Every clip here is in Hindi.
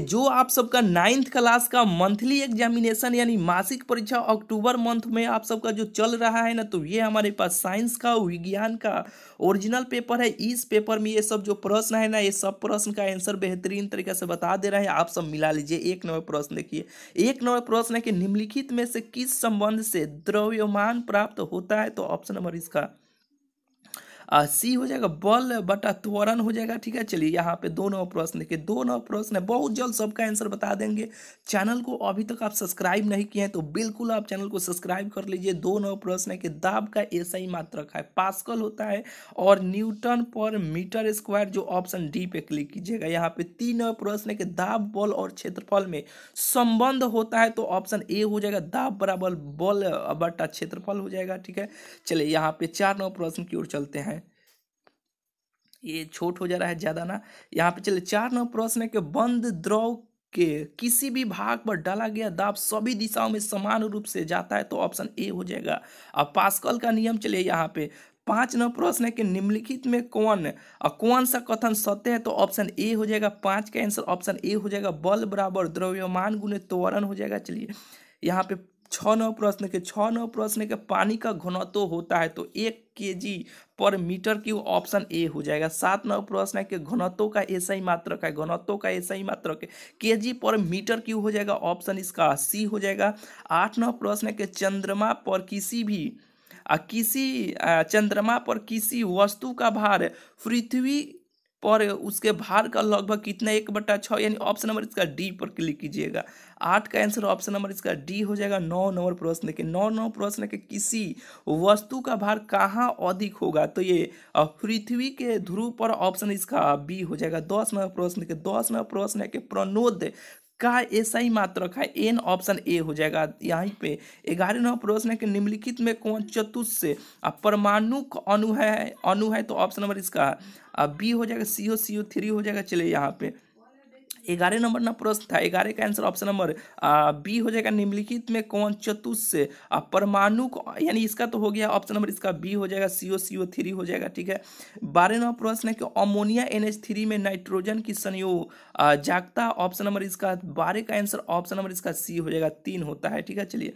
जो आप सबका नाइन्थ क्लास का मंथली एग्जामिनेशन यानी मासिक परीक्षा अक्टूबर मंथ में आप सबका जो चल रहा है ना तो ये हमारे पास साइंस का विज्ञान का ओरिजिनल पेपर है इस पेपर में ये सब जो प्रश्न है ना ये सब प्रश्न का आंसर बेहतरीन तरीके से बता दे रहे हैं आप सब मिला लीजिए एक नंबर प्रश्न देखिए एक नंबर प्रश्न है कि निम्नलिखित में से किस संबंध से द्रव्यमान प्राप्त होता है तो ऑप्शन नंबर इसका सी हो जाएगा बल बटा त्वरण हो जाएगा ठीक है चलिए यहाँ पे दो नौ प्रश्न देखिए दो नौ प्रश्न है बहुत जल्द सबका आंसर बता देंगे चैनल को अभी तक आप सब्सक्राइब नहीं किए हैं तो बिल्कुल आप चैनल को सब्सक्राइब कर लीजिए दो नौ प्रश्न कि दाब का ऐसा ही मात्रक है पासकल होता है और न्यूटन पर मीटर स्क्वायर जो ऑप्शन डी पे क्लिक कीजिएगा यहाँ पे तीन प्रश्न है कि दाब बल और क्षेत्रफल में संबंध होता है तो ऑप्शन ए हो जाएगा दाब बराबर बल बटा क्षेत्रफल हो जाएगा ठीक है चलिए यहाँ पे चार नौ प्रश्न की ओर चलते हैं ये छोट हो जा रहा है ज़्यादा ना यहाँ पे चले चार नंबर प्रश्न है कि बंद द्रव के किसी भी भाग पर डाला गया दाब सभी दिशाओं में समान रूप से जाता है तो ऑप्शन ए हो जाएगा अब पास्कल का नियम चलिए यहाँ पे पांच नंबर प्रश्न है कि निम्नलिखित में कौन और कौन सा कथन सत्य है तो ऑप्शन ए हो जाएगा पांच का आंसर ऑप्शन ए हो जाएगा बल बराबर द्रव्यमान गुण त्वरण हो जाएगा चलिए यहाँ पे छ नौ प्रश्न के छ नौ प्रश्न के पानी का घनत्व होता है तो एक के जी पर मीटर की ऑप्शन ए हो जाएगा सात नौ प्रश्न के घनत्व का ऐसा ही मात्र है घनत्व का ऐसा ही मात्र है के जी पर मीटर क्यूब हो जाएगा ऑप्शन इसका सी हो जाएगा आठ नौ प्रश्न के चंद्रमा पर किसी भी किसी चंद्रमा पर किसी वस्तु का भार पृथ्वी पर उसके भार का लगभग कितना एक बट्टा छः यानी ऑप्शन नंबर इसका डी पर क्लिक कीजिएगा आठ का आंसर ऑप्शन नंबर इसका डी हो जाएगा नौ नंबर प्रश्न के नौ नंबर प्रश्न के किसी वस्तु का भार कहाँ अधिक होगा तो ये पृथ्वी के ध्रुव पर ऑप्शन इसका बी हो जाएगा दस नंबर प्रश्न के दस नंबर प्रश्न है कि प्रनोद का ही मात्र रखा है एन ऑप्शन ए हो जाएगा यहाँ पे ग्यारह नंबर प्रश्न है कि निम्नलिखित में कौन चतुष्य परमाणु अनु है अनु है तो ऑप्शन नंबर इसका बी हो जाएगा सी ओ सी ओ थ्री हो जाएगा चलिए यहाँ पे ग्यारह नंबर ना प्रश्न था ग्यारह का आंसर ऑप्शन नंबर बी हो जाएगा निम्नलिखित में कौन से परमाणु यानी इसका तो हो गया ऑप्शन नंबर इसका बी हो जाएगा सीओ सीओ थ्री हो जाएगा ठीक है बारह नंबर प्रश्न है कि अमोनिया एन एच थ्री में नाइट्रोजन की संयोग जागता ऑप्शन नंबर इसका बारह का आंसर ऑप्शन नंबर इसका सी हो जाएगा तीन होता है ठीक है चलिए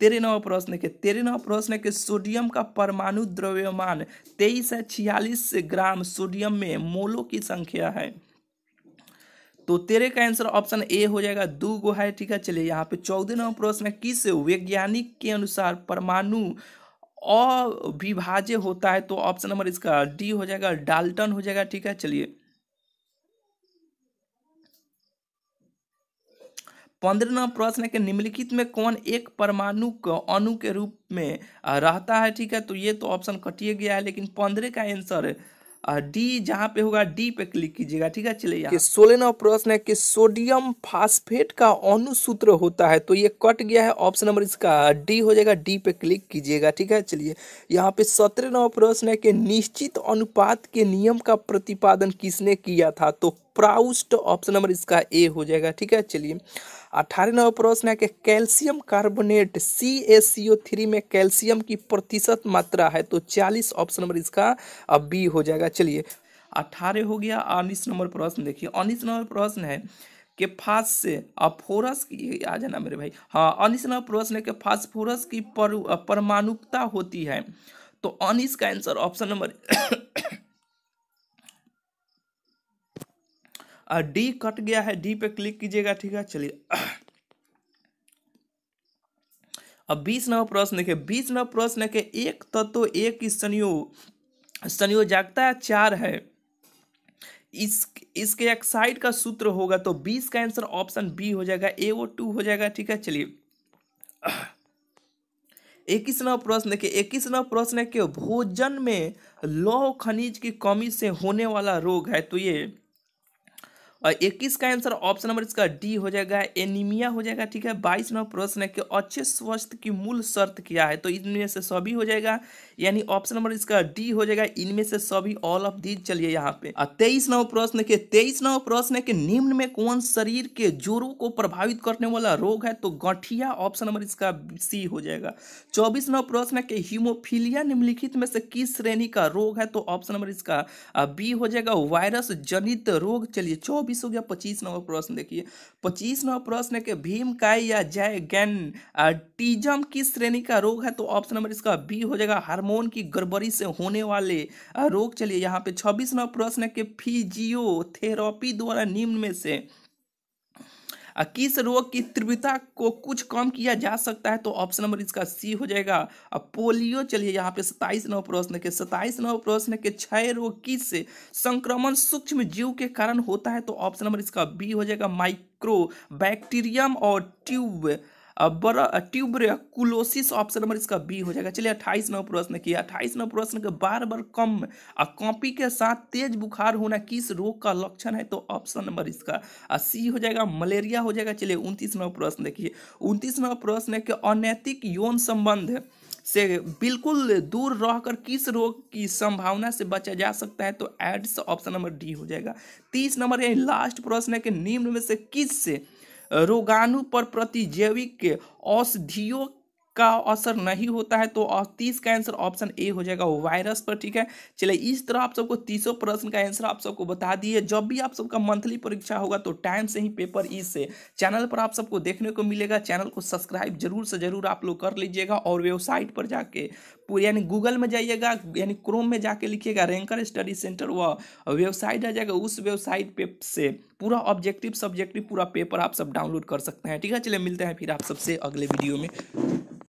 तेरे नवा प्रश्न के तेरे नवा प्रश्न के सोडियम का परमाणु द्रव्यमान तेईस है छियालीस ग्राम सोडियम में मोलों की संख्या है तो तेरे का आंसर ऑप्शन ए हो जाएगा दू गो है ठीक है चलिए यहाँ पे चौदह नंबर प्रश्न है किस वैज्ञानिक के अनुसार परमाणु अविभाज्य होता है तो ऑप्शन नंबर इसका डी हो जाएगा डाल्टन हो जाएगा ठीक है चलिए पंद्रह नंबर प्रश्न है कि निम्नलिखित में कौन एक परमाणु का अणु के रूप में रहता है ठीक है तो ये तो ऑप्शन कटिए गया है लेकिन पंद्रह का आंसर डी जहाँ पे होगा डी पे क्लिक कीजिएगा ठीक है चलिए यहाँ सोलह प्रश्न है कि सोडियम फास्फेट का अनुसूत्र होता है तो ये कट गया है ऑप्शन नंबर इसका डी हो जाएगा डी पे क्लिक कीजिएगा ठीक है चलिए यहाँ पे सत्रह नौ प्रश्न है कि निश्चित अनुपात के नियम का प्रतिपादन किसने किया था तो प्राउस्ट ऑप्शन नंबर इसका ए हो जाएगा ठीक है चलिए अठारह नंबर प्रश्न है कि calcium carbonate C A C O three में कैल्शियम की प्रतिशत मात्रा है तो चालीस ऑप्शन नंबर इसका अब बी हो जाएगा चलिए अठारह हो गया उन्नीस नंबर प्रश्न देखिए उन्नीस नंबर प्रश्न है कि फास से अफोरस की आ जाना मेरे भाई हाँ अनिस नंबर प्रश्न है कि फास्फोरस की परमाणुकता होती है तो अनिस का answer option number D cut गया है डी पे क्लिक कीजिएगा ठीक है चलिए अब बीस नव प्रश्न देखिए बीस नव प्रश्न के एक तत्व तो एक ही संयोग संयोग जागता है चार है इस इसके एक्साइड का सूत्र होगा तो बीस का आंसर ऑप्शन बी हो जाएगा ए वो टू हो जाएगा ठीक है चलिए इक्कीस नव प्रश्न देखिए इक्कीस नव प्रश्न के भोजन में लौह खनिज की कमी से होने वाला रोग है तो ये और इक्कीस का आंसर ऑप्शन नंबर इसका डी हो जाएगा एनीमिया हो जाएगा ठीक है बाईस नंबर प्रश्न है कि अच्छे स्वास्थ्य की मूल शर्त क्या है तो इनमें से सभी हो जाएगा यानी ऑप्शन नंबर इसका डी हो जाएगा इनमें से सभी ऑल ऑफ दीज चलिए यहाँ पे और तेईस नंबर प्रश्न के तेईस नंबर प्रश्न है कि निम्न में कौन शरीर के जोरों को प्रभावित करने वाला रोग है तो गठिया ऑप्शन नंबर इसका सी हो जाएगा चौबीस नंबर प्रश्न है कि हीमोफीलिया निम्नलिखित में से किस श्रेणी का रोग है तो ऑप्शन नंबर इसका बी हो जाएगा वायरस जनित रोग चलिए चौबीस छब्बीस हो गया पच्चीस नंबर प्रश्न देखिए पच्चीस नंबर प्रश्न है कि भीमकाय या जय गैन टीजम किस श्रेणी का रोग है तो ऑप्शन नंबर इसका बी हो जाएगा हार्मोन की गड़बड़ी से होने वाले रोग चलिए यहाँ पे छब्बीस नंबर प्रश्न है कि फिजियोथेरेपी द्वारा निम्न में से किस रोग की तीव्रता को कुछ कम किया जा सकता है तो ऑप्शन नंबर इसका सी हो जाएगा अब पोलियो चलिए यहाँ पे सताइस नव प्रश्न के सताइस नव प्रश्न के क्षय रोग किस संक्रमण सूक्ष्म जीव के कारण होता है तो ऑप्शन नंबर इसका बी हो जाएगा माइक्रो बैक्टीरियम और ट्यूब ट्यूबरकुलोसिस ऑप्शन नंबर इसका बी हो जाएगा चलिए अट्ठाईस नंबर प्रश्न किया अट्ठाईस नंबर प्रश्न के बार बार कम आ कॉपी के साथ तेज बुखार होना किस रोग का लक्षण है तो ऑप्शन नंबर इसका सी हो जाएगा मलेरिया हो जाएगा चलिए उनतीस नंबर प्रश्न देखिए उनतीस नंबर प्रश्न के अनैतिक यौन संबंध से बिल्कुल दूर रहकर किस रोग की संभावना से बचा जा सकता है तो एड्स ऑप्शन नंबर डी हो जाएगा तीस नंबर यानी लास्ट प्रश्न है कि निम्न में से किस से रोगाणु पर प्रतिजैविक औषधियों का असर नहीं होता है तो तीस का आंसर ऑप्शन ए हो जाएगा वायरस पर ठीक है चलिए इस तरह आप सबको तीसों प्रश्न का आंसर आप सबको बता दिए जब भी आप सबका मंथली परीक्षा होगा तो टाइम से ही पेपर ई से चैनल पर आप सबको देखने को मिलेगा चैनल को सब्सक्राइब जरूर से जरूर आप लोग कर लीजिएगा और वेबसाइट पर जाके यानी गूगल में जाइएगा यानी क्रोम में जाके लिखिएगा रैंकर स्टडी सेंटर व वेबसाइट आ जाएगा उस वेबसाइट पे से पूरा ऑब्जेक्टिव सब्जेक्टिव पूरा पेपर आप सब डाउनलोड कर सकते हैं ठीक है चलिए मिलते हैं फिर आप सबसे अगले वीडियो में